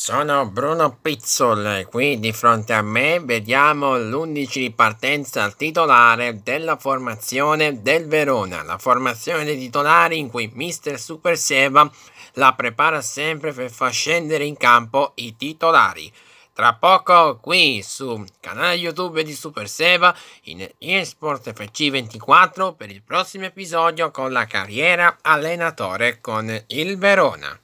Sono Bruno Pizzol e qui di fronte a me vediamo l'11 di partenza titolare della formazione del Verona, la formazione dei titolari in cui Mister Super Seva la prepara sempre per far scendere in campo i titolari. Tra poco qui su canale YouTube di Super Seva in eSport FC24 per il prossimo episodio con la carriera allenatore con il Verona.